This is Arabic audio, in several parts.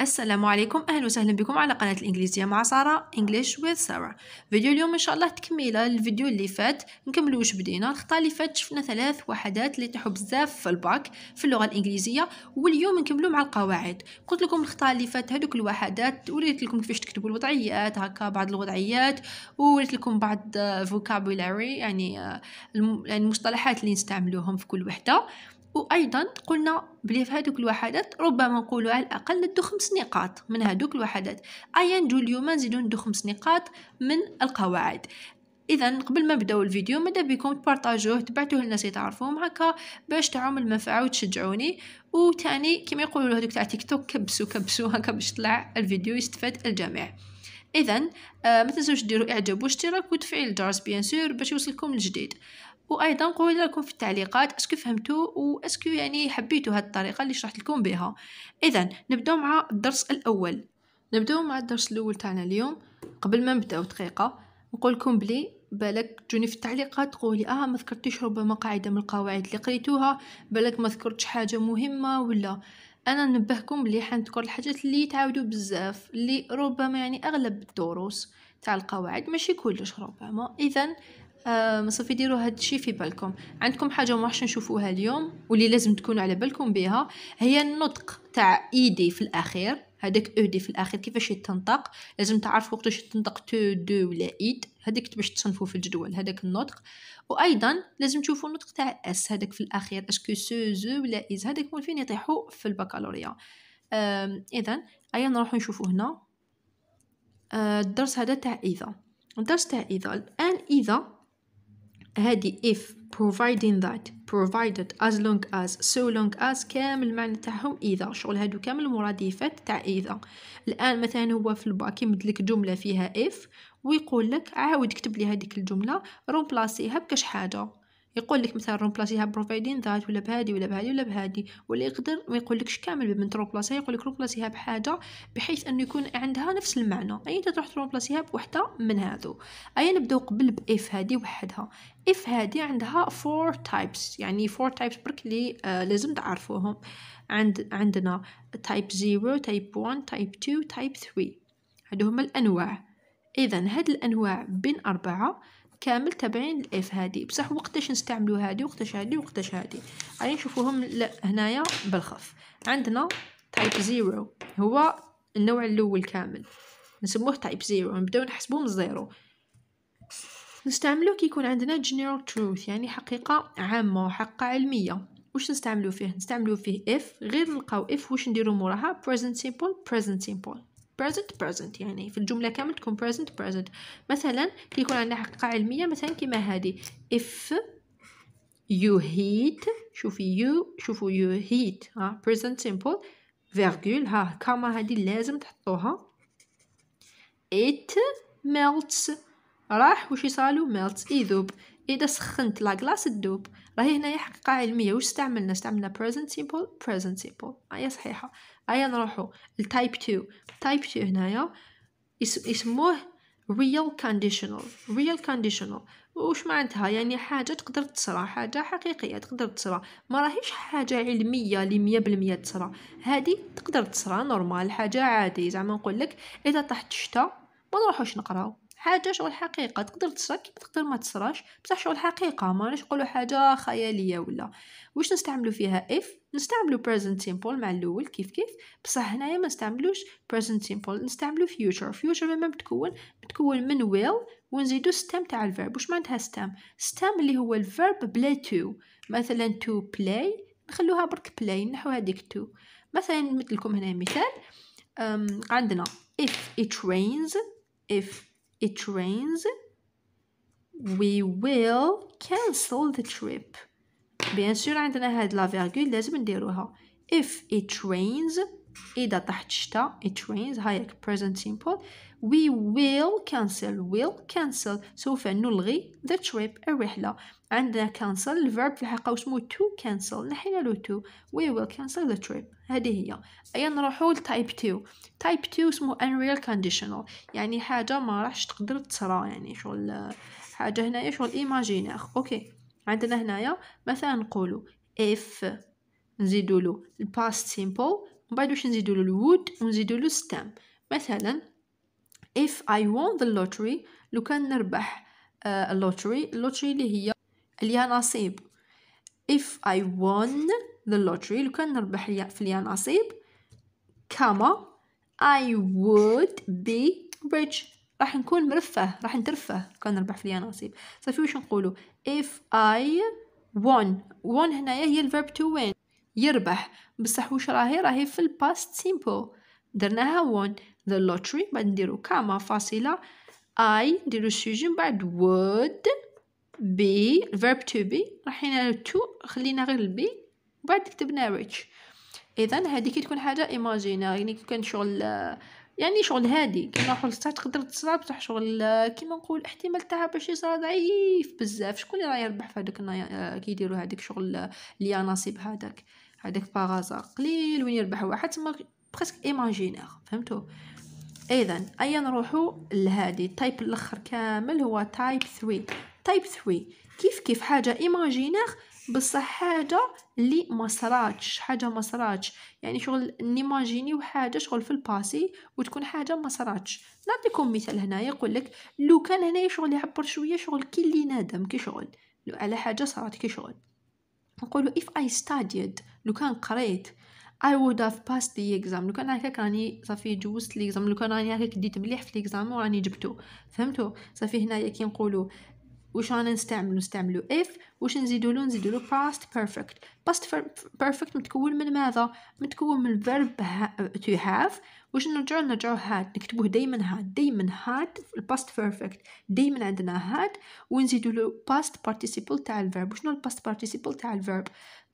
السلام عليكم اهلا وسهلا بكم على قناه الانجليزيه مع ساره انجلش وذ ساره فيديو اليوم ان شاء الله تكمله للفيديو اللي فات نكملوا واش بدينا الخطا اللي فات شفنا ثلاث وحدات اللي تحب بزاف في الباك في اللغه الانجليزيه واليوم نكملوا مع القواعد قلت لكم الخطا اللي فات هذوك الوحدات وريت لكم كيفاش تكتبوا الوضعيات هكا بعض الوضعيات وريت لكم بعض فوكابولاري يعني،, آه، يعني المصطلحات اللي نستعملوهم في كل وحده وايضا قلنا بلي في هذوك الوحدات ربما نقولوا على الاقل ندو خمس نقاط من هذوك الوحدات ايا نجو اليوم نزيدو ندو خمس نقاط من القواعد اذا قبل ما نبداو الفيديو ماذا بكم تبارطاجوه تبعتوه للناس اللي تعرفوهم هكا باش تعاون المنفعه وتشجعوني وثاني كما يقولوا هذوك تاع تيك توك كبسوا كبسوا هكا باش طلع الفيديو يستفاد الجميع اذا آه ما تنسوش ديروا اعجاب واشتراك وتفعيل الجرس بيان سور باش يوصلكم الجديد وايضا قولوا لكم في التعليقات اسكو فهمتوا واسكو يعني حبيتوا هذه الطريقه اللي شرحت لكم بها اذا نبداو مع الدرس الاول نبداو مع الدرس الاول تاعنا اليوم قبل ما نبداو دقيقه نقول لكم بلي بالك تجوني في التعليقات تقولي اه ما ذكرتيش ربما قاعده من القواعد اللي قريتوها بالك ما ذكرتش حاجه مهمه ولا انا ننبهكم بلي حنذكر الحاجات اللي تعاودوا بزاف اللي ربما يعني اغلب الدروس تاع القواعد ماشي كلش ربما اذا آه صافي ديروا هاد الشيء في بالكم عندكم حاجه ما نشوفوها اليوم واللي لازم تكونوا على بالكم بها هي النطق تاع ايدي e في الاخير هذاك او e دي في الاخير كيفاش يتنطق لازم تعرفوا وقتاش يتنطق تو دو ولا ايد هذيك باش تصنفوا في الجدول هذاك النطق وايضا لازم تشوفوا النطق تاع اس هذاك في الاخير اسكو سو زو ولا ايز هذاك مول فين يطيحوا في البكالوريا اذا ايا نروحوا نشوفوا هنا آه، الدرس هذا تاع اذا الدرس تاع اذا الان اذا هادي if providing that provided as long as so long as كامل المعنى تاعهم اذا شغل هادو كامل مرادفات تاع اذا الان مثلا هو في الباك يمدلك جمله فيها if ويقول لك عاود كتب لي هذيك الجمله رومبلاسيها بكاش حاجه يقول لك مثلا رومبلاسيها بروفايدين ذات ولا بهادي ولا بهادي ولا بهادي ولا يقدر ما يقولكش كامل بمن ترومبلاسيها يقول لك رومبلاسيها بحاجه بحيث انه يكون عندها نفس المعنى اي انت تروح ترومبلاسيها بوحده من هذو اي نبداو قبل باف هادي وحدها اف هادي عندها فور تايبس يعني فور تايبس برك اللي آه لازم تعرفوهم عند عندنا تايب 0 تايب 1 تايب 2 تايب 3 هادو هما الانواع اذا هاد الانواع بين اربعه كامل تابعين الاف هادي بصح وقتاش نستعملو هادي وقتاش هادي وقتاش هادي راني نشوفوهم هنايا بالخف عندنا تايب زيرو هو النوع الاول كامل نسموه تايب زيرو نبداو نحسبو من الزيرو نستعملو كي يكون عندنا general truth يعني حقيقة عامة وحقيقة علمية واش نستعملو فيه نستعملو فيه اف غير نلقاو اف واش نديرو موراها present simple present simple present present يعني في الجملة كامل تكون present present مثلا كي يكون عندنا حقيقة علمية مثلا كيما هذه if you heat شوفي you شوفوا you heat ها present simple virgule ها كما هذه لازم تحطوها it melts راح وش يصالو melts يذوب اذا سخنت لا كلاص الدوب راهي هنايا حقيقه علميه واش استعملنا استعملنا present simple present simple هيا صحيحه هيا نروحو لتايب 2 تايب 2 هنايا يسموه real conditional real conditional واش معناتها يعني حاجه تقدر تصرى حاجه حقيقيه تقدر تصرى ما راهيش حاجه علميه لي مية بالمية تصرى هذه تقدر تصرى نورمال حاجه عادي زعما نقول لك اذا طاحت الشتاء ما نروحوش نقراو حاجه شغل حقيقه تقدر تصرا كيما تقدر ما تصراش بصح شغل حقيقه ما رانيش نقولوا حاجه خياليه ولا واش نستعملوا فيها if نستعملوا present simple مع الاول كيف كيف بصح هنايا ما نستعملوش present simple نستعملوا future future لما بتكون بتكون من will ونزيدو stem تاع الفيرب واش معناتها stem stem اللي هو الفيرب بلا to مثلا to play نخلوها برك play نحو هذيك تو مثلا مثلكم هنا مثال عندنا if it rains if it rains, we will cancel the trip. بيان سور عندنا هاد لا فيرغول لازم نديروها if it rains إذا طاح شتا it rains هايك present simple we will cancel will cancel سوف نلغي the trip الرحلة عندنا cancel الفيرب في الحقيقة وسمو to cancel نحينا لو to we will cancel the trip هذه هي أيا نروحو لتايب 2 تايب 2 اسمه unreal conditional يعني حاجة ما راحش تقدر تصرى يعني شغل حاجة هنايا شغل imaginaire اوكي عندنا هنايا مثلا نقولو if نزيدولو past simple من بعد واش نزيدو له الوود ونزيدو له ستام مثلا if I won the lottery لو كان نربح اللوتري uh, اللوتري اللي هي ليها نصيب if I won the lottery لو كان نربح في ليها نصيب كما I would be rich راح نكون مرفه راح نترفه لو كان نربح في ليها نصيب صافي واش نقولوا if I won won هنايا هي الفيرب to win يربح بصح واش راهي راهي في الباست سيمبل درناها وون ذا لوتري بعد نديرو كاما فاصله اي نديرو سوجي من بعد وود بي verb to be رحينا تو خلينا غير البي وبعد كتبنا ريتش اذا هذه كي تكون حاجه ايماجينير يعني كي كان شغل يعني شغل هادي كيما نقول للسطح تقدر تصرا بصح شغل كيما نقول احتمال تاعها باش يصرا ضعيف بزاف شكون اللي راه يربح في هذوك آه، كي يديروا هذيك شغل اللي نصيب هذاك هذاك باغازا قليل وين يربح واحد تما بريسك ايماجينير فهمتو اذا ايا نروحو لهادي التايب الاخر كامل هو تايب 3 تايب 3 كيف كيف حاجه ايماجينير بصح حاجه اللي ما صراتش حاجه ما صراتش يعني شغل نيماجيني حاجه شغل في الباسي وتكون حاجه ما صراتش نعطيكم مثال هنا يقول لك لو كان هنا شغل يعبر شويه شغل كي اللي نادم كي شغل على حاجه صرات كي شغل نقولوا if I studied لو كان قريت I would have passed the exam لو كان هكاك راني صافي جوزت ليكزام لو كان راني هكاك ديت مليح في ليكزام وراني جبتو فهمتو صافي هنايا كي نقولوا واش رانا نستعملو نستعملو اف واش نزيدولو نزيدولو past perfect past perfect متكون من ماذا متكون من verb تو هاف واش نرجعو نرجعو هاد نكتبوه دايما هاد دايما هاد الباست perfect دايما عندنا had ونزيدولو past participle تاع الفيرب وشنو الباست participle تاع الفيرب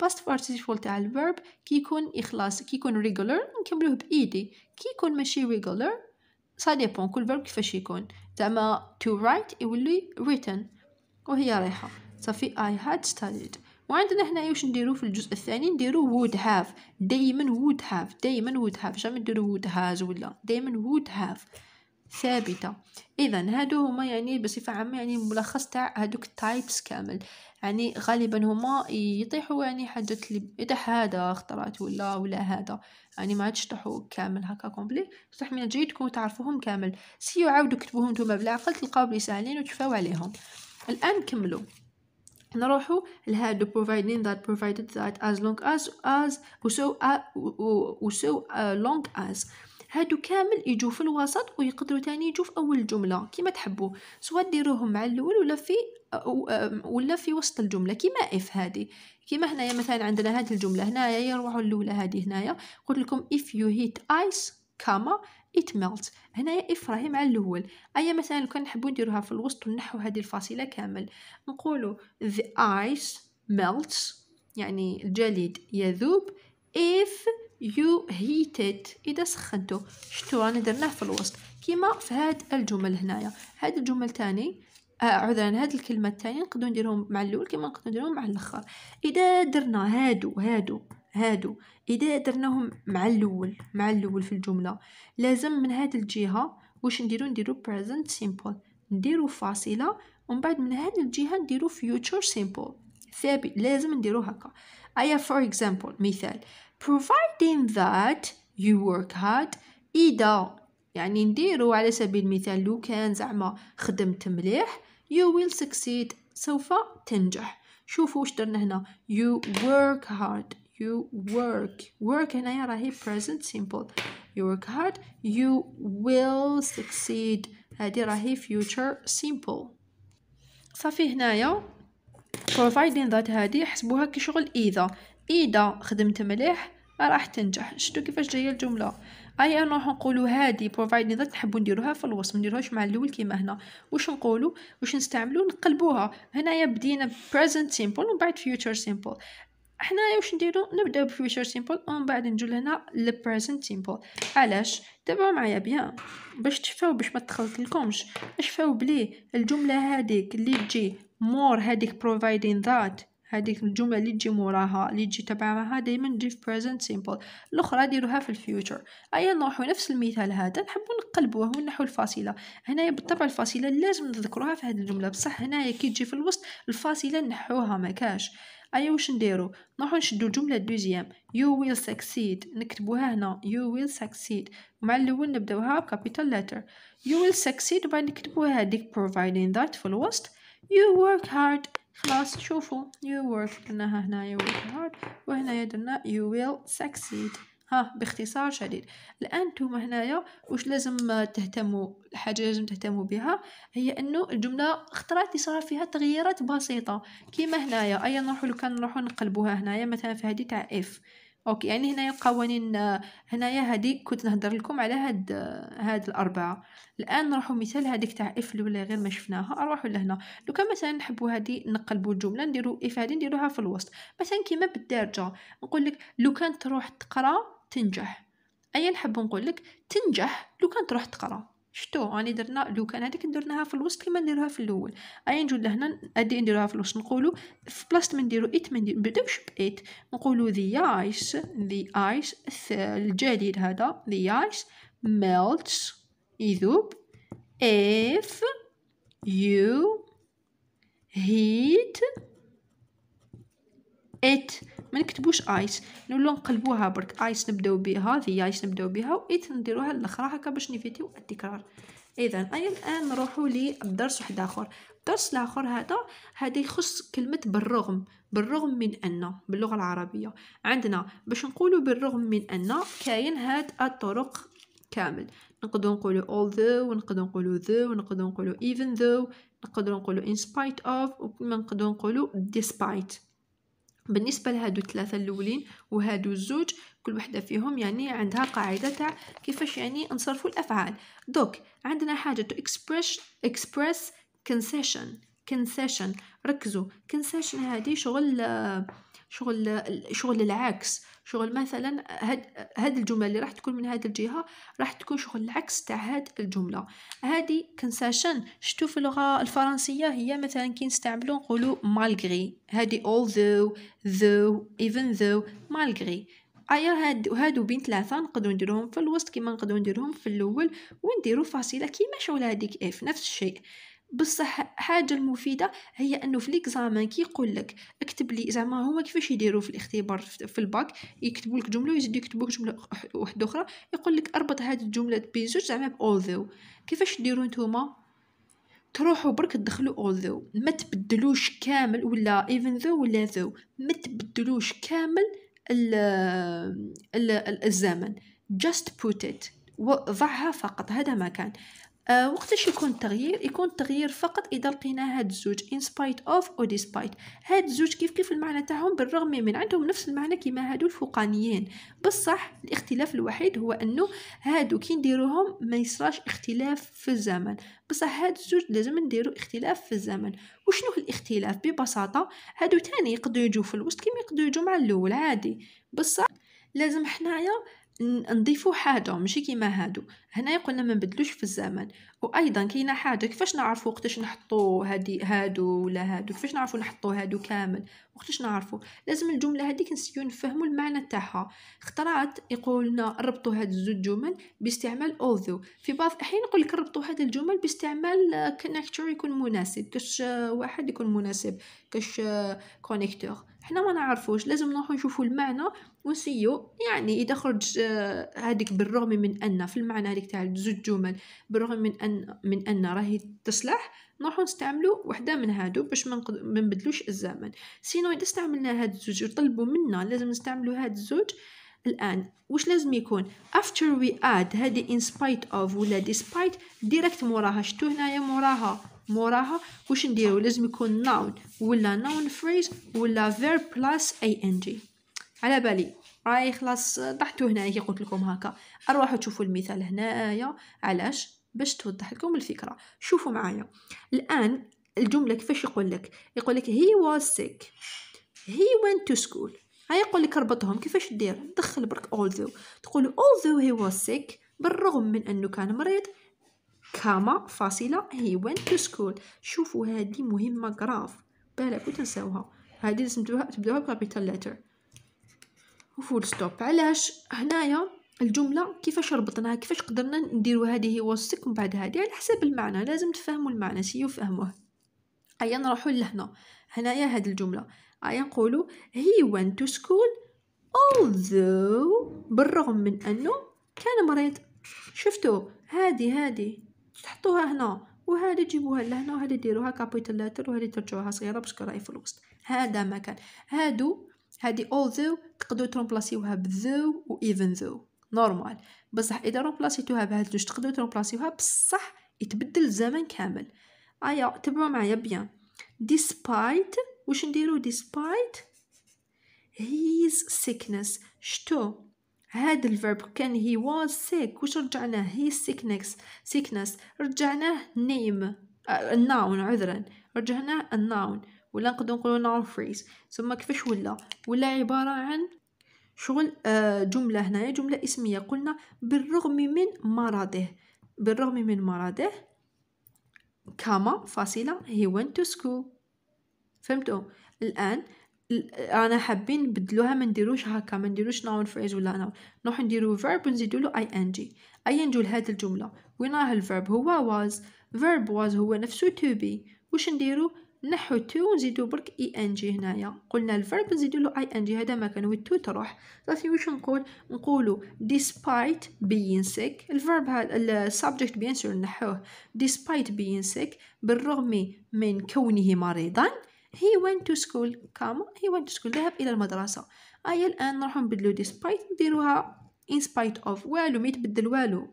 past participle تاع الفيرب كي يكون إخلاص كي يكون regular نكملوه بإيدي كي يكون ماشي regular سا ديبون كل verb كيفاش يكون زعما to write يولي written وهي رايحه صافي اي هاد ستاديد وعندنا هنايا واش نديرو في الجزء الثاني نديرو وود هاف دائما وود هاف دائما وود هاف جامي نديرو وود هاز ولا دائما وود هاف ثابته اذا هادو هما يعني بصفه عامه يعني ملخص تاع هادوك التايبس كامل يعني غالبا هما يطيحوا يعني حاجه لي يطيح هذا خطرات ولا ولا هذا يعني ما عادش يطيحوا كامل هكا كومبلي بصح من الجيد تكونوا تعرفوهم كامل سيو عاودوا كتبوهم نتوما بالعقل تلقاو بلي ساهلين وتفاو عليهم الان نكملو نروحو لها the providing that provided that as long as as وسو وسو uh, long as هادو كامل يجوا في الوسط ويقدروا تاني يجوا في اول جمله كيما تحبوا سواء ديروهم مع الاول ولا في ولا في وسط الجمله كيما اف هادي كيما هنايا مثلا عندنا هاد الجمله هنايا يروحوا الاولى هادي هنايا قلت لكم if you hit ice كما it melts هنايا if راهي مع الاول ايا مثلا كان نحبو نديروها في الوسط ونحو هذه الفاصله كامل نقولوا the ice melts يعني الجليد يذوب if you heat it اذا سخنتو شتو رانا درناه في الوسط كيما في هاد الجمل هنايا هاد الجمل تاني آه، عذرا هاد الكلمه الثانيه نقدروا نديرهم مع الاول كيما نقدروا نديرهم مع الاخر اذا درنا هادو هادو هادو اذا درناهم مع الاول مع الاول في الجمله لازم من هاد الجهه واش نديرو نديرو present simple نديرو فاصله ومن بعد من هاد الجهه نديرو future simple ثابت لازم نديرو هكا ايا فور اكزامبل مثال providing that you work hard اذا يعني نديرو على سبيل المثال لو كان زعما خدمت مليح you will succeed سوف تنجح شوفوا واش درنا هنا you work hard you work work هنايا راهي present simple you work hard you will succeed هذه راهي future simple صافي هنايا providing that هذه حسبوها كي شغل إذا إذا خدمت مليح راح تنجح شفتوا كيفاش جايه الجمله اي انا راح هادي providing that نحبو نديروها في الوصف ما نديروهاش مع الاول كيما هنا واش نقولوا واش نستعملوا نقلبوها هنايا بدينا present simple ومن بعد future simple حنايا واش نديرو نبداو بفيوتشر سيمبل ومن بعد نجو لهنا للبريزنت سيمبل علاش تابعوا معايا بيان باش تشفاو باش ما تخلط لكمش فاو بلي الجمله هذيك اللي تجي مور هذيك بروفايدين ذات هذيك الجمله اللي تجي موراها اللي تجي تبع معها دائما تجي في بريزنت سيمبل الاخرى ديروها في الفيوتشر ايا نروحو نفس المثال هذا نحبو نقلبوه ونحو الفاصله هنايا بالطبع الفاصله لازم نذكروها في هذه الجمله بصح هنايا كي تجي في الوسط الفاصله نحوها ما كاش ايا واش نديرو نروحو نشدو الجمله الدوزيام يو ويل سكسيد نكتبوها هنا يو ويل سكسيد مع الاول نبداوها بكابيتال لتر يو ويل سكسيد وبعد نكتبوها هاديك بروفايدين ذات في الوسط يو ورك هارد خلاص شوفوا يو ورك درناها هنايا ورك هارد وهنايا درنا يو ويل سكسيد ها باختصار شديد الان نتوما هنايا واش لازم تهتموا الحاجه لازم تهتموا بها هي انه الجمله خطرات يصرا فيها تغييرات بسيطه كيما هنايا ايا نروحوا لو كان نروحوا نقلبوها هنايا مثلا في هذه تاع اف اوكي يعني هنايا القوانين هنايا هذه كنت نهضر لكم على هاد هاد الاربعه الان نروحوا مثال هذيك تاع اف الاولى غير ما شفناها نروحوا لهنا لو كان مثلا نحبوا هذه نقلبوا الجمله نديروا اف هذه نديروها في الوسط مثلا كيما بالدارجه نقول لك لو كان تروح تقرا تنجح ايا نحب نقول لك تنجح لو كان تروح تقرا شتو راني درنا لو كان هذيك درناها في الوسط كيما نديروها في الاول ايا نجو لهنا ادي نديروها في الوسط نقولوا في بلاصه ما نديرو ايت ما نبداوش بايت نقولوا ذا ايس ذا ايس الجليد هذا ذا ايس melts يذوب اف يو هيت ات ما نكتبوش ايس نولو نقلبوها برك ايس نبداو بها هذه ايس نبداو بها وايت نديروها للاخرى هكا باش نفيتيو التكرار اذا اي الان نروحو للدرس واحد اخر الدرس الاخر هذا هذا يخص كلمه بالرغم بالرغم من ان باللغه العربيه عندنا باش نقولو بالرغم من ان كاين هاد الطرق كامل نقدروا نقولوا although ونقدروا نقولوا the ونقدروا نقولوا even though نقدروا نقولوا in spite of وما نقدروا نقولوا despite بالنسبة لهادو الثلاثة الأولين وهادو الزوج كل وحدة فيهم يعني عندها قاعدة تاع كيفاش يعني نصرفوا الأفعال دوك عندنا حاجة to express, express concession concession ركزوا concession هادي شغل آه شغل شغل العكس شغل مثلا هاد, هاد الجمله اللي راح تكون من هاد الجهه راح تكون شغل العكس تاع هاد الجمله هادي كنساشن شتو في اللغه الفرنسيه هي مثلا كي نستعملو نقولو مالغري هادي although though even though مالغري ايا هاد هادو بين ثلاثه نقدروا نديروهم في الوسط كيما نقدروا نديروهم في الاول ونديروا فاصله كيما شغل هذيك اف نفس الشيء بصح حاجه المفيده هي انه في ليكزامان يقول لك اكتب لي زعما هما كيفاش يديروا في الاختبار في الباك يكتبوا لك جمله ويزيدوا يكتبوا لك جمله واحده اخرى يقول لك اربط هذه الجمله بزوج زعما باولذو كيفاش ديروا نتوما تروحوا برك تدخلوا اولذو ما تبدلوش كامل ولا ايفن ذو ولا ذو ما تبدلوش كامل الـ الـ الزمن جاست بوت ات وضعها فقط هذا ما كان آه، وقتاش يكون التغيير يكون التغيير فقط اذا لقينا هاد الزوج in spite of او despite هاد الزوج كيف كيف المعنى تاعهم بالرغم من عندهم نفس المعنى كيما هادو الفوقانيين بصح الاختلاف الوحيد هو انه هادو كي نديروهم ما يصراش اختلاف في الزمن بصح هاد الزوج لازم نديرو اختلاف في الزمن وشنو الاختلاف ببساطه هادو تاني يقدروا يجوا في الوسط كيما يقدروا يجوا مع الاول عادي بصح لازم حنايا نضيفوا حاجه ماشي كيما هادو هنا قلنا ما نبدلوش في الزمن وايضا كاينه حاجه كيفاش نعرفوا وقتاش نحطوا هادي هادو ولا هادو كيفاش نعرفوا نحطوا هادو كامل وقتاش نعرفوا لازم الجمله هذيك نسيو نفهموا المعنى تاعها اخترعت يقولنا ربطوا هاد الزوج جمل باستعمال اوذو في بعض الاحيان يقول لك ربطوا هاد الجمل باستعمال كونيكتور يكون مناسب كاش واحد يكون مناسب كاش كونيكتور حنا ما نعرفوش لازم نروحو نشوفو المعنى ونسيو يعني اذا خرج هذيك آه، بالرغم من ان في المعنى هذيك تاع زوج جمل بالرغم من ان من ان راهي تصلح نروحو نستعملو وحده من هادو باش ما نبدلوش الزمن سينو اذا استعملنا هاد الزوج وطلبوا منا لازم نستعملو هاد الزوج الآن واش لازم يكون after we add هذه in spite of ولا despite direct موراها شتو هنايا موراها موراها واش نديرو لازم يكون noun ولا noun phrase ولا verb plus ing على بالي راي خلاص طحتو هنا كي قلت لكم هكا اروحوا تشوفوا المثال هنايا علاش باش توضح لكم الفكره شوفوا معايا الان الجمله كيفاش يقول لك يقول لك he was sick he went to school هاي يقول لك ربطهم كيفاش دير دخل برك although تقول although he was sick بالرغم من انه كان مريض كما فاصله هي went to school شوفوا هذه مهمه كراف بالك تنساوها هذه لازم تبداوها بكابيتال ليتر وفول ستوب علاش هنايا الجمله كيفاش ربطناها كيفاش قدرنا نديرو هذه هو السك من بعد هذه على حسب المعنى لازم تفهموا المعنى سيو فهموه ايا نروحوا لهنا هنايا هاد الجمله ايا نقولوا he went to school although بالرغم من انه كان مريض شفتوا هادي هادي تحطوها هنا وهذه تجيبوها لهنا وهذه ديروها كابيتالاتر وهذه ترجعوها صغيره باش كراي في الوسط هذا مكان هادو هذه ذو تقدروا ترومبلاسيوها بذو و even ذو نورمال بصح اذا رومبلاسيتوها بهاد جوج تقدروا ترومبلاسيوها بصح يتبدل الزمن كامل ايا تبعوا معايا بيان ديسبايت واش نديرو ديسبايت هيز سيكنس شتو هذا الفيرب كان هي واز سيك واش رجعناه هي سيكنس سيكنس رجعناه نيم آه، الناون عذرا رجعناه الناون ولا نقدر نقولوا ناون فريز ثم كيفاش ولا ولا عباره عن شغل آه، جمله هنايا جمله اسميه قلنا بالرغم من مرضه بالرغم من مرضه كما فاصله هي went to school فهمتوا الان رانا حابين نبدلوها ما نديروش هكا ما نديروش ناون فريز ولا ناون نروح نديرو فيرب ونزيدو له اي ان جي اي ان جي لهاد الجمله وين راه الفيرب هو واز فيرب واز هو نفسه تو بي واش نديرو نحو تو ونزيدو برك اي ان جي هنايا قلنا الفيرب نزيدو له اي ان جي هذا ما كان والتو تروح صافي واش نقول نقولو despite being sick الفيرب السبجكت بيان سور نحوه despite being sick بالرغم من كونه مريضا he went to school كاما he went to school ذهب إلى المدرسة ايا الآن نروحو نبدلو despite نديروها in spite of والو ما يتبدل والو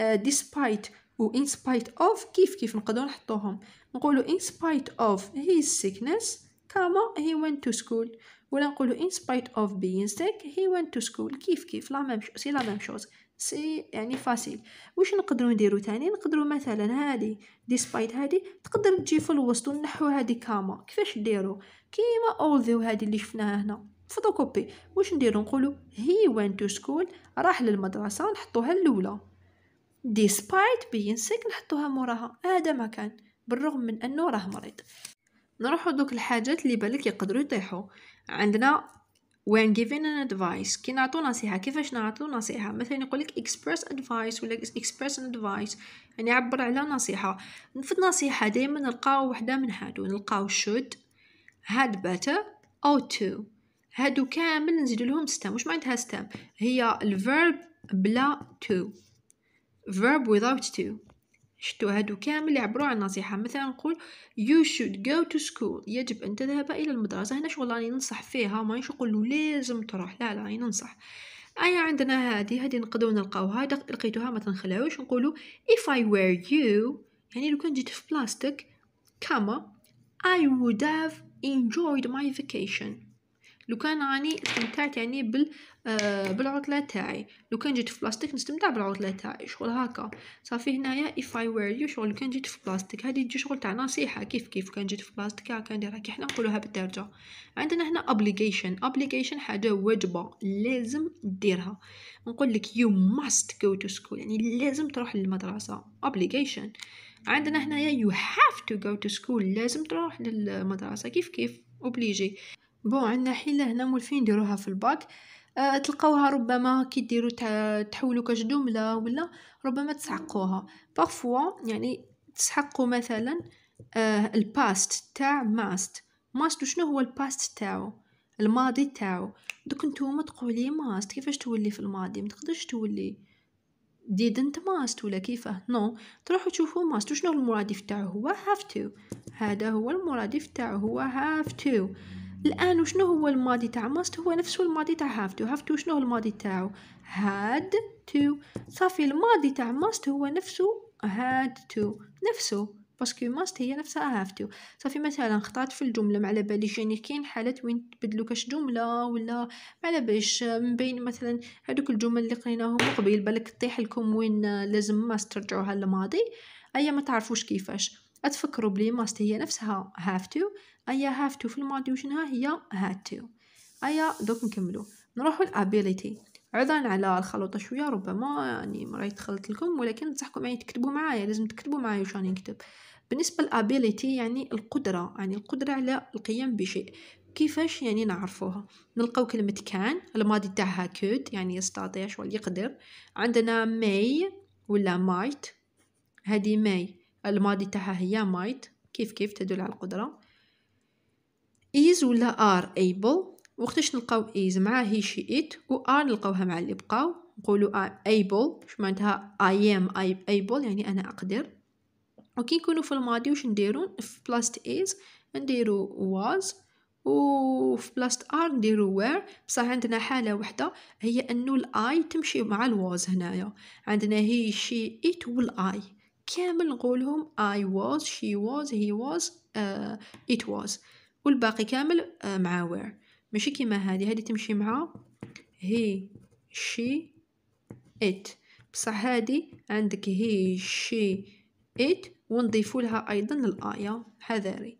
uh, despite و in spite of كيف كيف نقدروا نحطوهم نقولو in spite of his sickness كاما he went to school ولا نقولو in spite of being sick he went to school كيف كيف لا ميم سي لا ميم شوز سي يعني فاسيل واش نقدروا نديرو تاني نقدروا مثلا هادي ديسبايت هادي تقدر تجي في الوسط ونحو هادي كاما كيفاش نديرو كيما اول ذو هادي اللي شفناها هنا فوتوكوبي واش نديرو نقولو هي وان تو سكول راح للمدرسه نحطوها الاولى ديسبايت بين سيك نحطوها موراها هذا ما كان بالرغم من انه راه مريض نروحو دوك الحاجات اللي بالك يقدروا يطيحوا عندنا when given an advice كي نعطو نصيحة كيفاش نعطو نصيحة مثلا يقولك express advice ولا express an advice يعني عبر على نصيحة في النصيحة دايما نلقاو وحدة من هادو نلقاو should had better او to هادو كامل نزيد لهم stem واش معناتها stem هي الفيرب بلا to verb without to شتو هادو كامل يعبروا عن نصيحه مثلا نقول you should go to school يجب ان تذهب الى المدرسه هنا شغل راني ننصح فيها مانيش نقول له لازم تروح لا لا راني ننصح ايا عندنا هذه هذه نقدروا نلقاوها لقيتوها ما تنخلعوش نقولوا if i were you يعني لو كان جيت في بلاستيك كما I would have enjoyed my vacation لو كان راني استمتعت يعني بال آه بالعطله تاعي لو كان جيت في بلاستيك نستمتع بالعطله تاعي شغل هكا صافي هنايا اف اي وير يو شغل كان جيت في بلاستيك هذه تجي شغل تاع نصيحه كيف كيف كان جيت في بلاستيك كان نديرها كي حنا نقولوها بالدارجه عندنا هنا obligation obligation حاجه واجبه لازم ديرها نقول لك يو ماست جو تو سكول يعني لازم تروح للمدرسه obligation عندنا هنايا يو هاف تو جو تو سكول لازم تروح للمدرسه كيف كيف اوبليجي بون عندنا حيله هنا مولفين نديروها في الباك أه تلقاوها ربما كي ديروا تحولوا كجمله ولا ربما تسحقوها بارفوا يعني تسحقوا مثلا أه الباست تاع ماست ماست شنو هو الباست تاعو الماضي تاعو دوك نتوما تقولوا لي ماست كيفاش تولي في الماضي ما تقدرش تولي didn't ماست ولا كيفاه نو no. تروحوا تشوفوا ماست شنو المرادف تاعو هو هاف تو هذا هو المرادف تاعو هو هاف تو الان وشنو هو الماضي تاع ماست هو نفسه الماضي تاع هاف تو هاف تو شنو هو الماضي تاعو هاد تو صافي الماضي تاع ماست هو نفسه هاد تو نفسه باسكو ماست هي نفسها هاف تو صافي مثلا خطات في الجمله ما على باليش يعني كاين حالات وين تبدلو كاش جمله ولا مع على باليش من بين مثلا هذوك الجمل اللي قريناهم قبيل بالك تطيح لكم وين لازم ماست ترجعوها للماضي ايا ما تعرفوش كيفاش اتفكروا بلي ماست هي نفسها هاف تو ايا هاف تو في الماضي وشنها هي هاد تو أيا دوك نكملو نروحو الابيليتي عذرا على الخلوطه شويه ربما يعني مريت خلط لكم ولكن تضحكوا معايا تكتبوا معايا لازم تكتبوا معايا واش راني نكتب بالنسبه للابيليتي يعني القدره يعني القدره على القيام بشيء كيفاش يعني نعرفوها نلقاو كلمه كان الماضي تاعها كود يعني يستطيع شو يقدر عندنا ماي ولا مايت هذه ماي الماضي تاعها هي مايت كيف كيف تدل على القدره is ولا are able وقتاش نلقاو is مع هي شي ات و are نلقاوها مع اللي بقاو نقولوا I'm able واش معناتها I am I'm able يعني أنا أقدر وكي نكونوا في الماضي واش نديرو في بلاست is نديرو was في بلاست ار نديرو وير بصح عندنا حالة وحدة هي أنو الآي تمشي مع الواز هنايا عندنا هي شي إت والآي كامل نقولهم I was she was he was uh, it was والباقي كامل آه، مع وير ماشي كيما هذه هذه تمشي مع هي شي ات بصح هذه عندك هي شي ات ونضيفوا لها ايضا الايه حذاري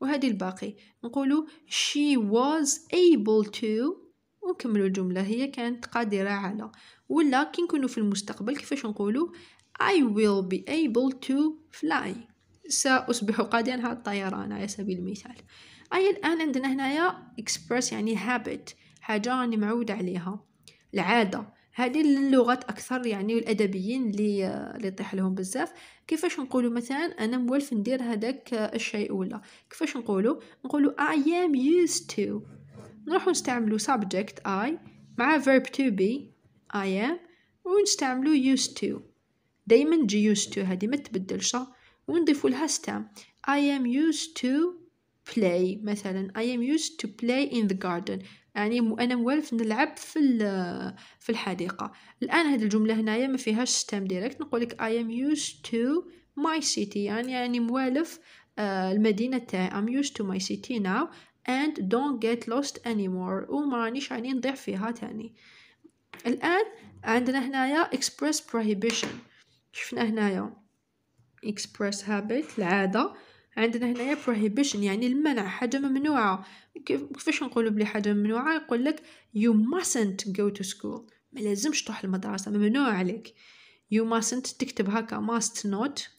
وهذه الباقي نقولوا she was able to ونكملوا الجملة هي كانت قادرة على ولا كي نكونوا في المستقبل كيفاش نقولوا I will be able to fly سأصبح قادرا على الطيران على سبيل المثال أي الآن عندنا هنايا express يعني habit حاجة راني معودة عليها العادة هذه اللغة أكثر يعني الأدبيين اللي اللي يطيح لهم بزاف كيفاش نقولوا مثلا أنا مولف ندير هذاك الشيء ولا كيفاش نقولوا نقولوا I am used to نروحو نستعملوا subject I مع verb to be I am ونستعملوا used to دايما تجي used to هذه ما تبدلش ونضيف لها ستام I am used to play مثلا I am used to play in the garden يعني أنا موالف نلعب في في الحديقة الآن هذه الجملة هنايا ما فيهاش ستام ديريكت نقولك I am used to my city يعني يعني موالف آه، المدينة تاعي I'm used to my city now and don't get lost anymore رانيش يعني نضيع فيها تاني الآن عندنا هنايا express prohibition شفنا هنايا express habit العادة عندنا هنايا prohibition يعني المنع حاجة ممنوعة كيفاش نقولوا بلي حاجة ممنوعة يقول لك you mustn't go to school ما لازمش تروح المدرسة ممنوع عليك you mustn't تكتب هكا must not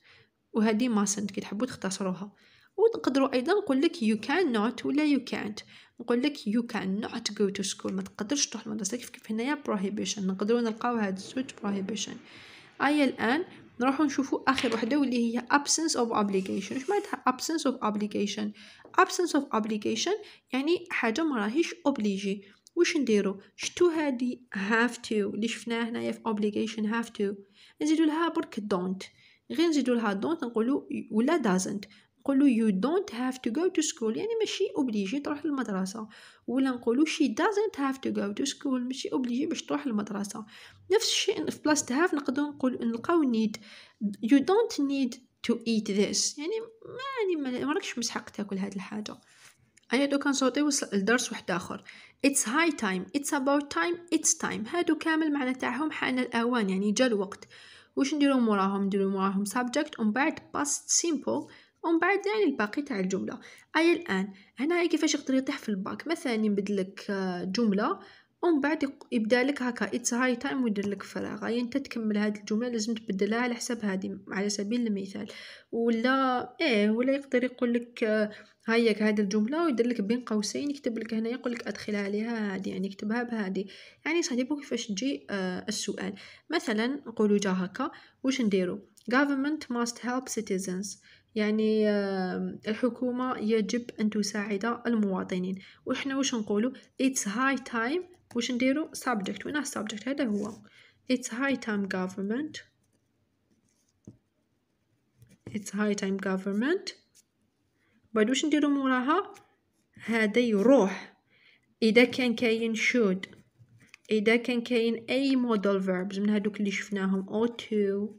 وهذه mustn't كي تحبوا تختصروها وتقدروا ايضا نقول لك you cannot ولا you can't نقول لك you cannot go to school ما تقدرش تروح المدرسة كيف كيف هنايا prohibition نقدروا نلقاو هاد الزوج prohibition ايا الان نروحو نشوفو اخر وحده واللي هي absence of obligation اش معناتها absence of obligation absence of obligation يعني حاجه ما راهيش obligé واش نديرو شتو هادي have to اللي شفناه هنايا في obligation have to نزيدو لها برك don't غير نزيدو لها don't نقولو ولا doesn't نقولو يو دونت هاف تو جو تو سكول يعني ماشي اوبليجي تروح للمدرسة ولا نقولو شي دازنت هاف تو جو تو سكول ماشي اوبليجي باش تروح للمدرسة نفس الشيء في بلاصة هاف نقدر نقول نلقاو نيد يو دونت نيد تو ايت ذيس يعني ما يعني ما راكش مسحق تاكل هاد الحاجة انا دوكا وصل لدرس واحد اخر اتس هاي تايم اتس اباوت تايم اتس تايم هادو كامل معنى تاعهم حان الاوان يعني جا الوقت واش نديرو موراهم نديرو موراهم subject ومن بعد past simple ومن بعد يعني الباقي تاع الجمله اي الان هنا كيفاش يقدر يطيح في الباك مثلا لك آه، جمله ومن بعد يبدا لك هكا اتس هاي تايم ويدير لك فراغ يعني انت تكمل هذه الجمله لازم تبدلها على حسب هذه على سبيل المثال ولا ايه ولا يقدر يقول لك آه، هاياك هذه الجمله ويدير لك بين قوسين يكتب لك هنا يقول لك ادخل عليها هذه يعني يكتبها بهذه يعني صديقو كيفاش تجي آه السؤال مثلا نقولوا جا هكا واش نديرو government must help citizens يعني الحكومة يجب أن تساعد المواطنين وحنا واش نقولوا اتس هاي تايم واش نديرو سبجكت وين subject هذا هو اتس هاي تايم government اتس هاي تايم government بعد واش نديرو موراها هذا يروح إذا كان كاين should إذا كان كاين أي model فيربز من هادوك اللي شفناهم او تو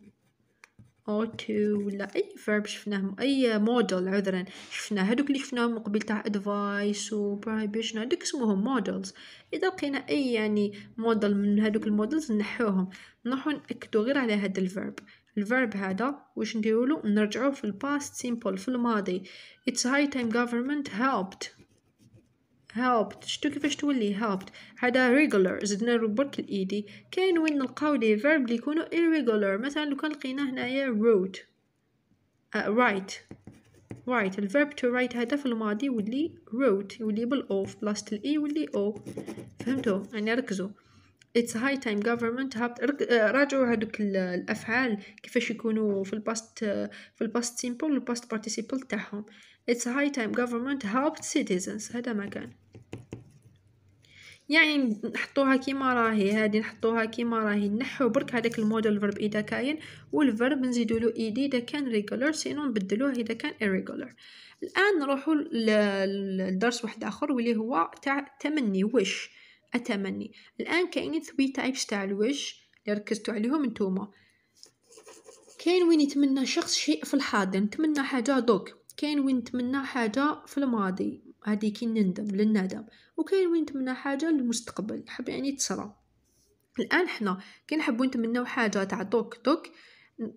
or to ولا أي verb شفناه أي model عذرا شفناه هذوك اللي شفناهم من قبل تاع advice و prohibition هذوك اسمهم models إذا لقينا أي يعني model من هذوك المودلز نحوهم نروحو نأكدو غير على هاد الفيرب الفيرب هذا واش نديرولو نرجعوه في الباست سيمبل في الماضي it's high time government helped هابت شتو كيفاش تولي هابت هذا regular زدنا له الايدي كاين وين نلقاو لي فيرب لي يكونوا irregular مثلا لو كان لقينا هنايا wrote رايت آه، write write الفيرب تو write هذا في الماضي يولي wrote يولي بالاوف بلاصة الاي يولي او فهمتو يعني ركزوا It's high time government have آه، راجعوا هذوك الأفعال كيفاش يكونوا في الباست آه، في الباست سيمبل والباست بارتيسيبل تاعهم It's high time government helped citizens هذا ما كان يعني نحطوها كيما راهي هادي نحطوها كيما راهي نحو برك هذاك المودل فيرب اذا كاين والفيرب نزيدو له ايدي اذا كان ريغولر سينو نبدلوه اذا كان irregular الان نروحو لدرس واحد اخر واللي هو تاع تمني وش أتمني الآن كاين ثوي تايبس تاع الوجه اللي ركزتو عليهم نتوما كاين وين يتمنى شخص شيء في الحاضر نتمنى حاجة دوك كاين وين نتمنى حاجة في الماضي هادي كي نندم للندم وكاين وين نتمنى حاجة للمستقبل حب يعني تصرى الآن حنا كي نحبو نتمناو حاجة تاع دوك دوك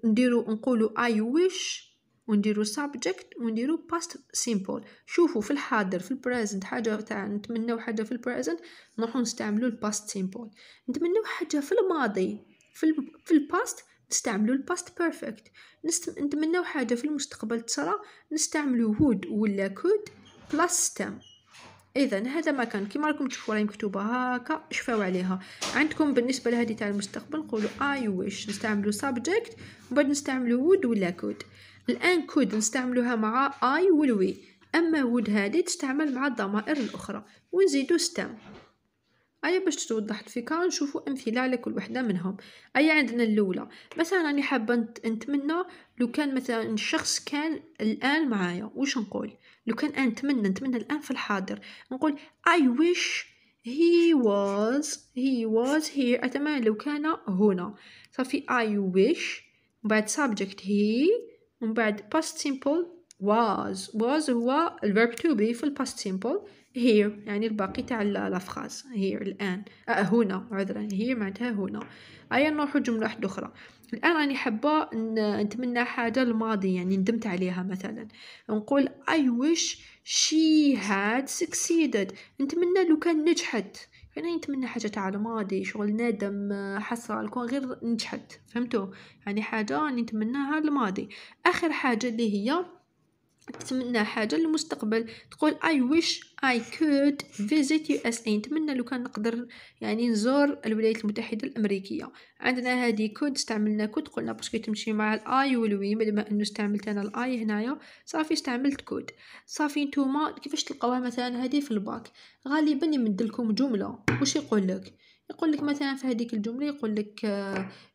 نديرو نقولو I wish ونديرو subject ونديرو past simple شوفوا في الحاضر في البريزنت حاجه تاع نتمناو حاجه في البريزنت نروحو نستعملو الباست simple نتمناو حاجه في الماضي في ال في الباست نستعملو الباست بيرفكت نست... نتمناو حاجه في المستقبل تصرا نستعملو would ولا could plus stem اذا هذا ما كان كيما راكم تشوفوا راهي مكتوبه هكا شفاو عليها عندكم بالنسبه لهذه تاع المستقبل نقولوا اي ويش نستعملوا subject وبعد نستعملوا وود ولا كود الان كود نستعملوها مع اي والوي اما وود هذه تستعمل مع الضمائر الاخرى ونزيدو ستام ايا باش توضح الفكره نشوفو امثله على كل وحده منهم ايا عندنا الاولى مثلا راني حابه نتمنى لو كان مثلا الشخص كان الان معايا واش نقول لو كان نتمنى نتمنى الان في الحاضر نقول اي ويش هي واز هي واز here أتمنى لو كان هنا صافي اي ويش بعد subject هي ومن بعد past simple was was هو الverb to be في past simple here يعني الباقي تاع لا فراز here الآن آه هنا عذرا here معناتها هنا ايا نروحو جملة واحدة أخرى الآن راني حابة نتمنى حاجة الماضي يعني ندمت عليها مثلا نقول I wish she had succeeded نتمنى لو كان نجحت فانا نتمنى حاجه تاع الماضي شغل ندم حسره الكون غير نجحت فهمتو يعني حاجه نتمناها الماضي اخر حاجه اللي هي تمنى حاجه للمستقبل تقول اي ويش اي كود فيزيت يو اس اي نتمنى لو كان نقدر يعني نزور الولايات المتحده الامريكيه عندنا هذه كود استعملنا كود قلنا باسكو تمشي مع الاي والوي بعد ما انه استعملت انا الاي هنايا صافي استعملت كود صافي نتوما كيفاش تلقاوها مثلا هذه في الباك غالبا يمد لكم جمله واش يقول لك يقول لك مثلا في هذيك الجمله يقول لك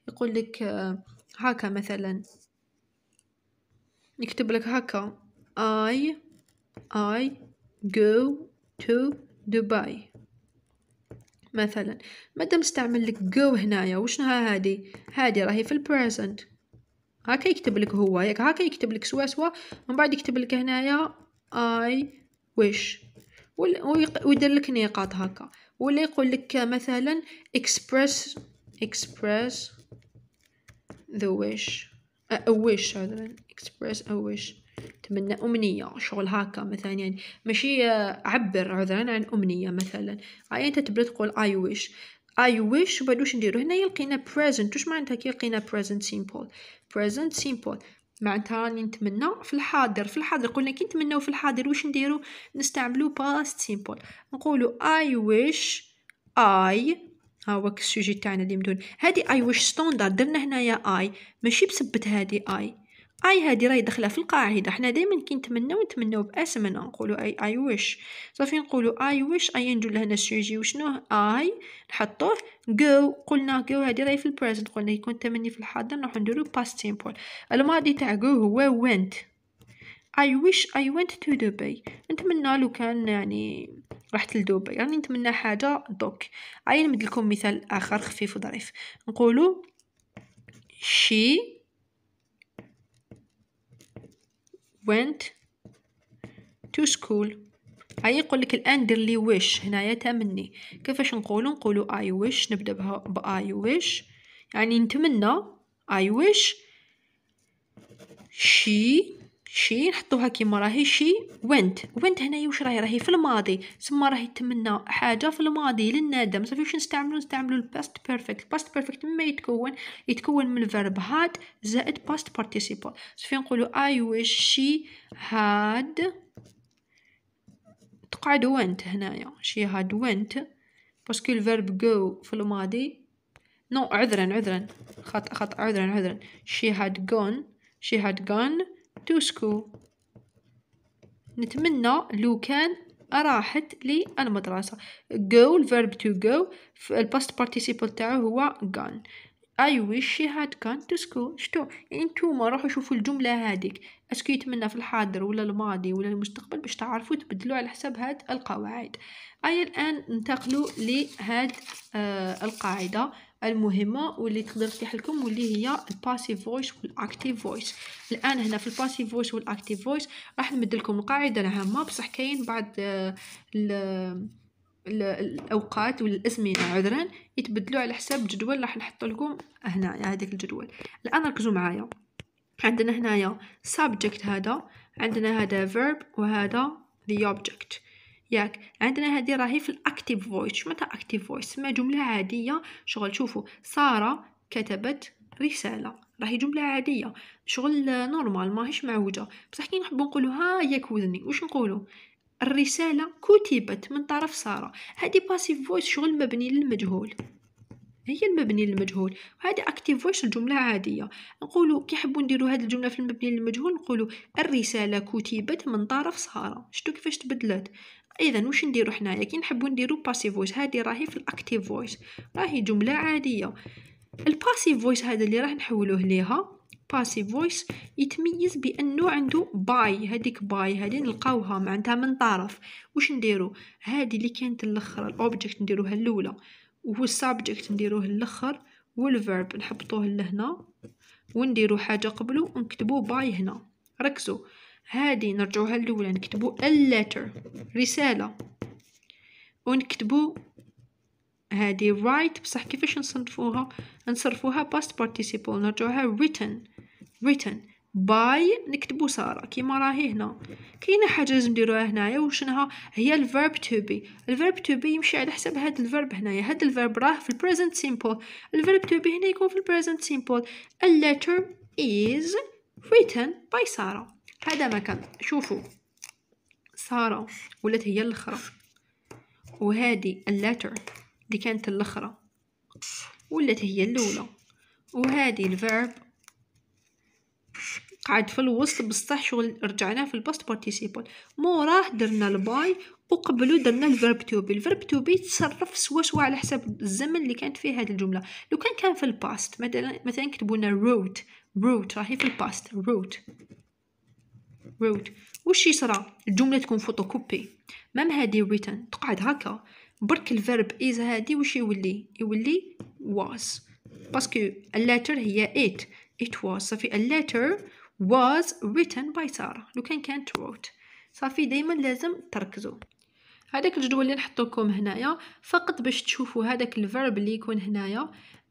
يقول لك آه، هكا مثلا يكتب لك هكا I I go to Dubai مثلا مادام استعمل لك go هنايا ها هادي هادي راهي في البريزنت هاكا يكتب لك هو ياك هاكا يكتب لك سوا سوا من بعد يكتب لك هنايا I wish ويدير لك نقاط هاكا ولا يقول لك مثلا express express the wish a wish عذرا express a wish تمنى أمنية شغل هاكا مثلا يعني ماشي آه، عبر عذرا عن أمنية مثلا أي أنت تبدا تقول I wish I wish بعد واش نديرو هنا يلقينا present واش معناتها كي يلقينا present simple present simple معناتها راني نتمنى في الحاضر في الحاضر قلنا كي نتمناو في الحاضر واش نديرو نستعملو past simple نقولو I wish I ها هو السوجي تاعنا اللي مدون هادي I wish ستوندر درنا هنايا I ماشي بسبت هادي I اي هادي راهي داخله في القاعده حنا دائما كنتمنوا نتمناو باسمنا نقولوا اي اي ويش صافي نقولوا اي ويش اي نجول لهنا السوجي وشنو اي نحطوه جو قلنا جو هادي راهي في البريزنت قلنا يكون تمني في الحاضر نروح نديرو باست سيمبل الماضي تاع جو هو وينت اي ويش اي وينت تو دبي نتمنى لو كان يعني رحت لدبي يعني نتمنى حاجة دوك عين نمد لكم مثال آخر خفيف وظريف نقولوا شي went to school هاي يقول لك الآن دير لي wish هنايا تمني كيفاش نقولو نقولو I wish نبدأ بها ب I wish يعني نتمنى I wish she شي نحطوها كيما راهي شي went went هنايا واش راهي راهي في الماضي تما راهي تمنى حاجه في الماضي للندم صافي واش نستعملو نستعملو الباست بيرفكت الباست بيرفكت مما يتكون يتكون من الفيرب هاد زائد باست بارتيسيبال صافي نقولو I wish she had تقعد went هنايا she had went باسكو الفيرب go في الماضي نو no, عذرا عذرا خطأ خطأ عذرا عذرا she had gone she had gone توشكو نتمنى لو كان راحت للمدرسة جو الفيرب to go الباست participle تاعو هو غان I wish she had gone to school شتو يعني نتوما روحوا شوفوا الجملة هذيك اسكو يتمنى في الحاضر ولا الماضي ولا المستقبل باش تعرفوا تبدلوا على حساب هاد القواعد أي الآن ننتقلوا لهاد آه القاعدة المهمه واللي تقدر تفتح لكم واللي هي الباسيف فويس والاكتيف فويس الان هنا في الباسيف فويس والاكتيف فويس راح نمد لكم القاعده العامه بصح كاين بعض الاوقات ولا عذرا يتبدلوا على حساب الجدول راح نحط لكم هنا يعني هذاك الجدول الان ركزوا معايا عندنا هنايا subject هذا عندنا هذا فيرب وهذا the object ياك عندنا هذه راهي في الاكتيف فويس شو معناتها اكتيف فويس تسمى جمله عاديه شغل شوفوا ساره كتبت رساله راهي جمله عاديه شغل نورمال ماهيش معوجه بصح كي نحبو ياك يكوزني واش نقولو الرساله كتبت من طرف ساره هذه باسيف فويس شغل مبني للمجهول هي المبني للمجهول وهذه اكتيف فويس الجمله عاديه نقولوا كي حبوا نديروا هذه الجمله في المبني للمجهول نقولوا الرساله كتبت من طرف ساره شتو كيفاش تبدلت اذا واش نديرو حنايا كي نحبو نديرو باسيف فويس هادي راهي في الاكتيف فويس راهي جمله عاديه الباسيف فويس هذا اللي راح نحولوه ليها باسيف فويس يتميز بانه عنده باي هذيك باي هذه نلقاوها معناتها من طرف واش نديرو هذه اللي كانت الاخر الاوبجكت نديروها الاولى وهو السابجكت نديروه الاخر والفيرب نحبطوه لهنا ونديرو حاجه قبله ونكتبو باي هنا ركزوا هادي نرجعوها الاولى نكتبو a letter رساله ونكتبو هادي write بصح كيفاش نصنفوها نصرفوها past participle نرجعوها written written باي نكتبو ساره كيما راهي هنا كاينه حاجه لازم نديروها هنايا وشنها هي الفيرب تو بي الفيرب تو بي يمشي على حساب هاد الفيرب هنايا هاد الفيرب راه في البريزنت سيمبل الفيرب تو بي هنا يكون في البريزنت سيمبل ال letter is written by ساره هذا مكان شوفوا سارة ولات هي الاخرى وهذه اللاتر اللي كانت الاخرى ولات هي الاولى وهذه الفيرب قعد في الوسط بصح شغل رجعنا في الباست بارتيسيبل موراه درنا الباي وقبلو درنا الفيرب تو بي الفيرب تو بي تصرف سوا سوا على حسب الزمن اللي كانت فيه هذه الجمله لو كان كان في الباست مثلا مثلا كتبونا لنا روت روت راهي في الباست روت wrote واش يصرى الجمله تكون فوتوكوبي مام هادي written تقعد هكا برك الفيرب is هادي واش يولي يولي was باسكو a letter هي it it was صافي a letter was written by سارة لو كان كانت wrote صافي دايما لازم تركزو هذاك الجدول اللي نحطو لكم هنايا فقط باش تشوفوا هذاك الفيرب اللي يكون هنايا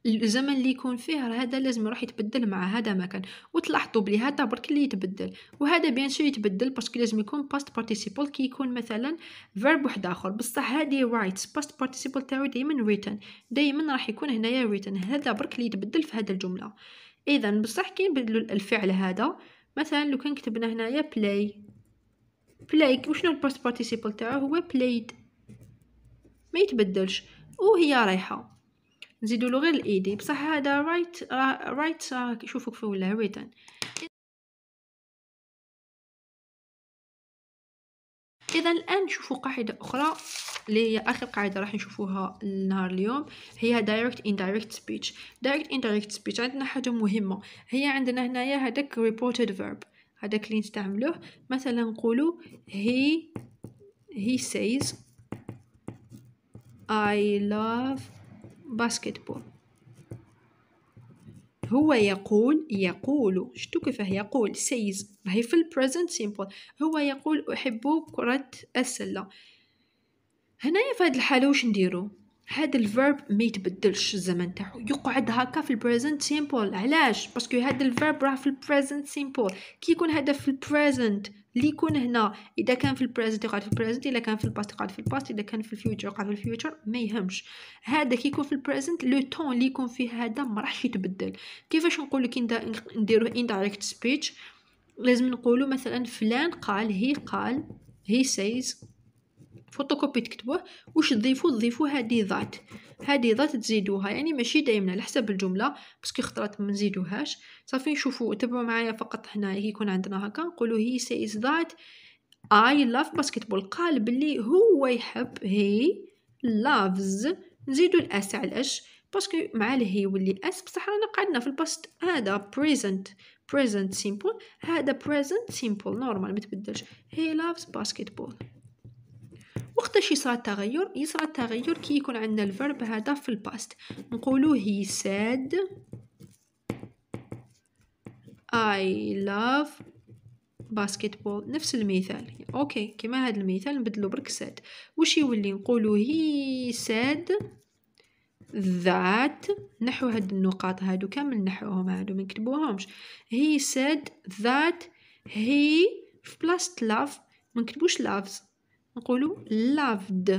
الزمن اللي يكون فيه راه هذا لازم يروح يتبدل مع هذا ما كان وتلاحظوا بلي هذا برك اللي يتبدل وهذا بيان سور يتبدل باسكو لازم يكون باست بارتيسيبل كي يكون مثلا فيرب واحد اخر بصح هذه رايت باست بارتيسيبل تاعو دائما ريتن دائما راح يكون هنايا ريتن هذا برك اللي يتبدل في هذه الجمله اذا بصح كي نبدلوا الفعل هذا مثلا لو كان كتبنا هنايا بلاي بلاي وشنو الباست بارتيسيبل تاعو هو بلايد ما يتبدلش وهي رايحه نزيدو له غير الايدي بصح هذا رايت رايت شوفوا كيف ولا ريتن اذا الان نشوفوا قاعده اخرى اللي هي اخر قاعده راح نشوفوها النهار اليوم هي دايركت indirect سبيتش دايركت indirect سبيتش عندنا حاجه مهمه هي عندنا هنايا هذاك ريبورتد فيرب هذاك اللي نستعملوه مثلا نقولوا هي هي سيز اي لاف باسكتبول هو يقول يقول شتو كيفاه يقول سيز هي في البريزنت سيمبل هو يقول احب كره السله هنايا في هذه الحاله واش نديرو هاد الفيرب ما يتبدلش الزمن تاعو يقعد هكا في البريزنت سيمبل علاش باسكو هاد الفيرب راه في البريزنت سيمبل كي يكون هذا في البريزنت اللي يكون هنا اذا كان في البريزنت يقعد في البريزنت اذا كان في الباست يقعد في الباست اذا كان في الفيوتشر يقعد في الفيوتشر ما يهمش هذا كي يكون في البريزنت لو تون اللي يكون فيه هذا ما راحش يتبدل كيفاش نقول لك نديروه اندايركت سبيتش لازم نقولو مثلا فلان قال هي قال هي سيز فوتوكوبي تكتبوه واش تضيفو تضيفو هادي ذات هادي ذات تزيدوها يعني ماشي دائما على حسب الجمله باسكو خطرات ما نزيدوهاش صافي نشوفو تبعوا معايا فقط هنا كي يكون عندنا هكا نقولو هي سيز ذات اي لاف باسكتبول قال بلي هو يحب هي لافز نزيدو الاس على الاش باسكو مع الهي واللي اس بصح رانا قعدنا في الباست هذا بريزنت present simple هذا present simple normal ما تبدلش he loves basketball وقتاش يصرى التغير يصرى التغير كي يكون عندنا الفرب هذا في الباست نقولو هي ساد I love باسكتبول نفس المثال اوكي كما هذا المثال نبدلو برك ساد واش يولي نقولو هي ساد ذات نحو هاد النقاط هادو كامل نحوهم هادو ما نكتبوهمش هي said ذات هي في بلاست لاف ما نكتبوش لافز نقولو loved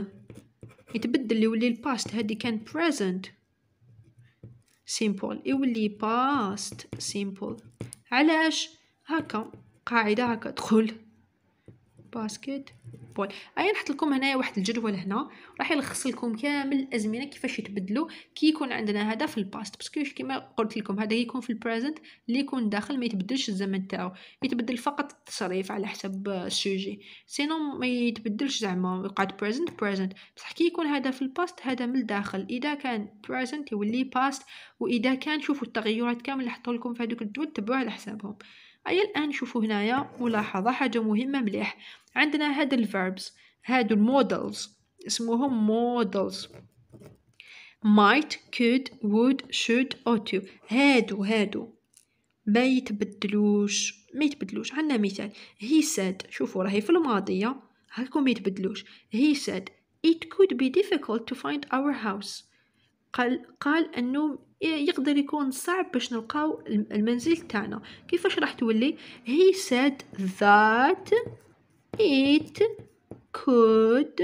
يتبدل يولي الباست هادي كان present simple يولي past simple علاش هكا قاعدة هكا تقول باسكت الفوتبول ايا نحط لكم هنايا واحد الجدول هنا راح يلخص لكم كامل الازمنه كيفاش يتبدلوا كي يكون عندنا هذا في الباست باسكو كيما قلت لكم هذا يكون في البريزنت اللي يكون داخل ما يتبدلش الزمن تاعو يتبدل فقط التصريف على حسب السوجي سينو ما يتبدلش زعما يقعد بريزنت بريزنت بصح كي يكون هذا في الباست هذا من الداخل اذا كان بريزنت يولي باست واذا كان شوفوا التغيرات كامل اللي حطوا لكم في هذوك الدول تبعوها على حسابهم ايا الان شوفوا هنايا ملاحظه حاجه مهمه مليح عندنا هاد الفيربس هادو المودلز اسموهم مودلز might could would should ought to هادو هادو ما يتبدلوش ما يتبدلوش عندنا مثال he said شوفوا راهي في الماضية هاكم ما يتبدلوش he said it could be difficult to find our house قال قال انه يقدر يكون صعب باش نلقاو المنزل تاعنا كيفاش راح تولي he said that it could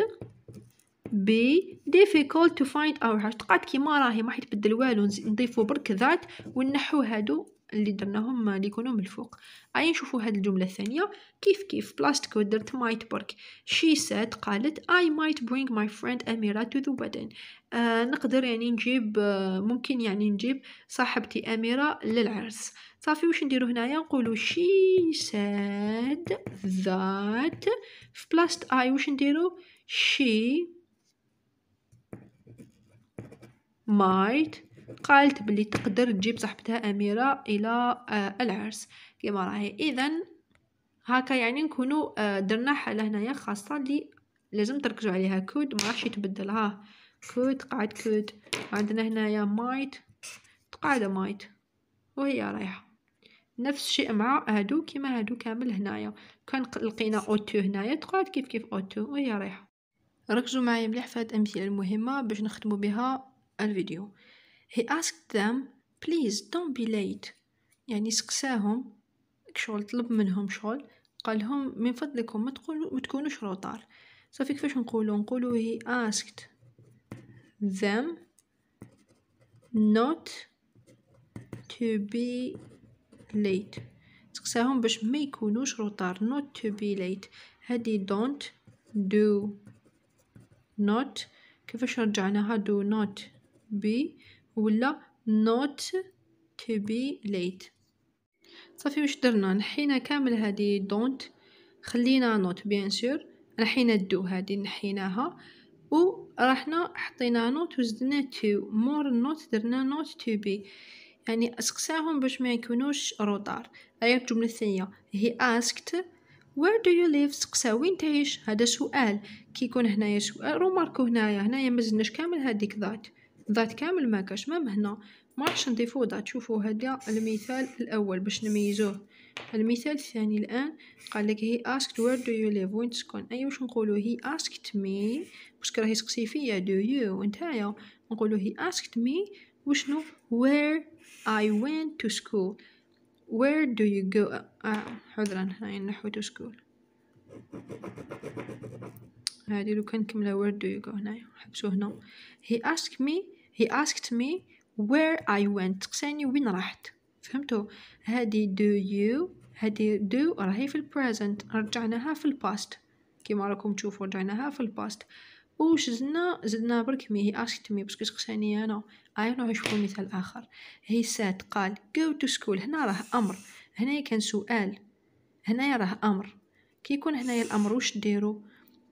be difficult to find our هاش تقعد كيما راهي ما حيتبدل والو نضيفو برك ذات ونحو هادو اللي درناهم اللي يكونوا من الفوق هيا نشوفوا هاد الجمله الثانيه كيف كيف بلاستيكو درت مايت برك شي سات قالت I might bring my friend أميرة to the wedding آه نقدر يعني نجيب آه ممكن يعني نجيب صاحبتي أميرة للعرس صافي واش نديرو هنايا نقولو شي سات ذات في بلاست اي واش نديرو شي مايت قالت بلي تقدر تجيب صاحبتها أميرة إلى آه، العرس كيما راهي إذا هكا يعني نكونوا آه، درنا حالة هنايا خاصة لي لازم تركزوا عليها كود ما راحش يتبدل ها كود قاعد كود عندنا هنايا مايت تقعد مايت وهي رايحه نفس الشيء مع هادو كيما هادو كامل هنايا كان لقينا اوتو هنايا تقعد كيف كيف اوتو وهي رايحه ركزوا معايا مليح في هاد الامثله المهمه باش نخدموا بها الفيديو he asked them please don't be late يعني سقساهم شغل طلب منهم شغل قال لهم من فضلكم ما تقولوا ما تكونوش روطار صافي كيفاش نقولوا نقولوا he asked them not to be late سقساهم باش ما يكونوش روطار not to be late هذه don't do not كيفاش رجعناها do not be ولا not to be late صافي واش درنا نحينا كامل هذه don't خلينا not بيان سور نحينا do هذه نحيناها و رحنا حطينا not وزدنا to more not درنا not to be يعني اسقساهم باش ما يكونوش روطار ايا الجمله الثانيه هي اسكت where do you live سقسا وين تعيش هذا سؤال كي يكون هنايا سؤال روماركو هنايا هنايا مازلناش كامل هذيك ذات ذات كامل ماكاش مام هنا ما راحش نضيفو ذات شوفوا هذا المثال الاول باش نميزوه المثال الثاني الان قال لك هي اسكت وير دو يو ليف وين تسكن اي واش نقولوا هي اسكت مي واش راهي تسقسي فيا دو يو وانتايا نقولوا هي اسكت مي وشنو وير اي went تو سكول where do you go آه عذرا هاي نحو to school هادي لو كان نكملها where do you go هنايا حبسو هنا he asked me he asked me where I went تقساني وين رحت فهمتو هادي do you هادي do راهي في present رجعناها في past كيما راكم تشوفوا رجعناها في past وش زدنا زدنا برك مي هي اسكت مي باسكو تقساني انا اي نو نشوفو مثال اخر هي سات قال جو تو سكول هنا راه امر هنايا كان سؤال هنايا راه امر كي يكون هنايا الامر واش ديرو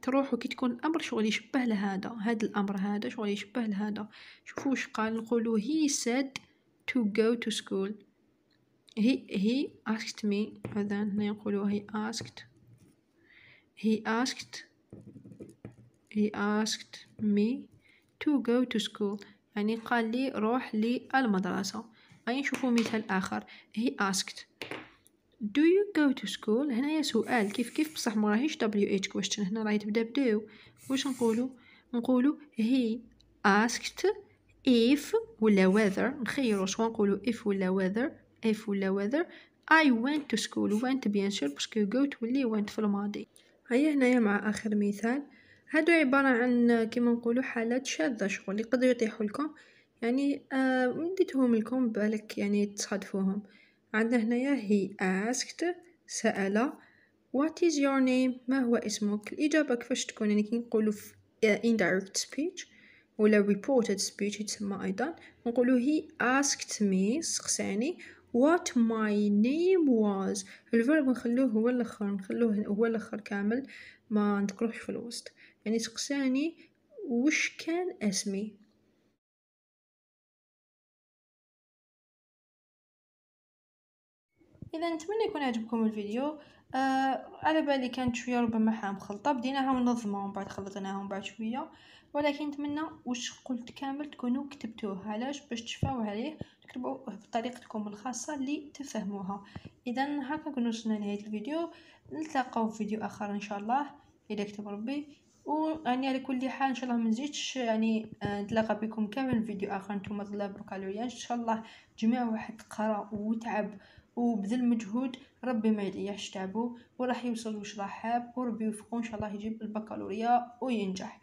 تروح كي تكون الامر شغل يشبه لهذا هذا الامر هذا شغل يشبه لهذا شوفوا واش قال نقولوا he said to go to school he he asked me هذا هنا نقولوا he asked he asked he asked me to go to school يعني قال لي روح للمدرسة أي نشوفوا مثال آخر he asked do you go to school هنايا سؤال كيف كيف بصح مراهيش WH question هنا راهي تبدا بداو واش نقولو نقولو he asked if ولا whether نخيرو شغون نقولو if ولا whether if ولا whether I went to school went بيان سور باسكو go تولي went في الماضي هيا هنايا مع آخر مثال هادو عبارة عن كيما نقولو حالات شاذة شغل يقدرو يطيحوا لكم يعني آه مديتهم لكم بالك يعني تصادفوهم عندنا هنايا هي asked سأل what is your name ما هو اسمك الإجابة كيفاش تكون يعني كي نقولوا في indirect speech ولا reported speech يتسمى أيضا نقولوا he asked me سقساني what my name was الفيرب نخلوه هو الاخر نخلوه هو الاخر كامل ما نذكروش في الوسط يعني سقساني وش كان اسمي اذا نتمنى يكون عجبكم الفيديو آه على بالي كانت شويه ربما حام خلطه بديناها منظمه ومن بعد خلطناها ومن بعد شويه ولكن نتمنى واش قلت كامل تكونوا كتبتوه علاش باش تشفاو عليه تكتبوه بطريقتكم الخاصه اللي تفهموها اذا هكا كنا وصلنا لنهايه الفيديو نتلاقاو في فيديو اخر ان شاء الله اذا كتب ربي ويعني على كل حال ان شاء الله ما نزيدش يعني آه، نتلاقى بكم كامل فيديو اخر نتوما طلاب بكالوريا ان شاء الله جميع واحد قرا وتعب وبذل مجهود ربي ما يضيعش تعبو وراح يوصل واش راه حاب وربي يوفقو ان شاء الله يجيب البكالوريا وينجح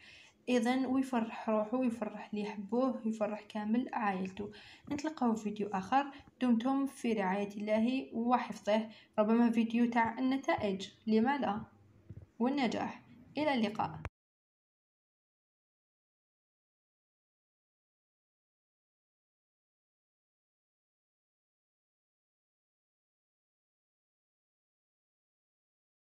اذا ويفرح روحو ويفرح اللي يحبوه ويفرح كامل عائلته نتلقاو في فيديو اخر دمتم في رعايه الله وحفظه ربما فيديو تاع النتائج لما لا والنجاح الى اللقاء